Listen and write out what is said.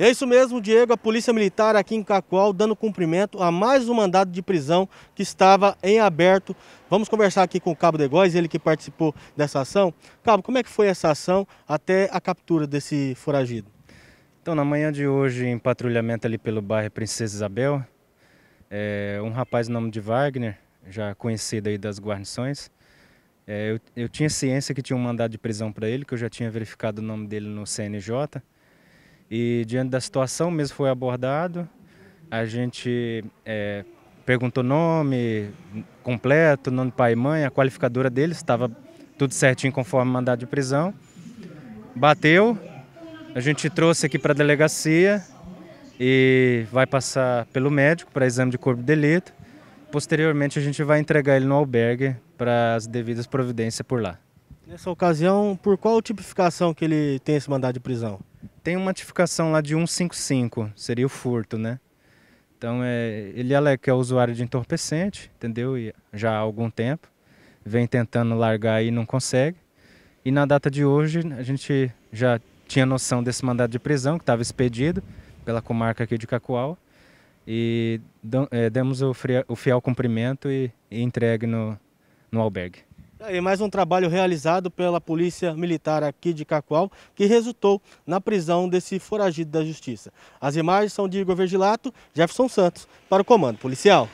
É isso mesmo, Diego, a Polícia Militar aqui em Cacoal dando cumprimento a mais um mandado de prisão que estava em aberto. Vamos conversar aqui com o Cabo Degóis, ele que participou dessa ação. Cabo, como é que foi essa ação até a captura desse foragido? Então, na manhã de hoje, em patrulhamento ali pelo bairro Princesa Isabel, é, um rapaz no nome de Wagner, já conhecido aí das guarnições, é, eu, eu tinha ciência que tinha um mandado de prisão para ele, que eu já tinha verificado o nome dele no CNJ, e diante da situação mesmo foi abordado, a gente é, perguntou nome completo, nome pai e mãe, a qualificadora dele estava tudo certinho conforme mandado de prisão. Bateu, a gente trouxe aqui para a delegacia e vai passar pelo médico para exame de corpo de delito. Posteriormente a gente vai entregar ele no albergue para as devidas providências por lá. Nessa ocasião, por qual tipificação que ele tem esse mandado de prisão? tem uma notificação lá de 155, seria o furto, né? Então, é, ele alega é, que é usuário de entorpecente, entendeu? E já há algum tempo. Vem tentando largar e não consegue. E na data de hoje, a gente já tinha noção desse mandado de prisão, que estava expedido pela comarca aqui de Cacoal. E é, demos o, fria, o, fiel cumprimento e, e entregue no, no albergue. E mais um trabalho realizado pela Polícia Militar aqui de Cacoal, que resultou na prisão desse foragido da Justiça. As imagens são de Igor Vergilato, Jefferson Santos, para o Comando Policial.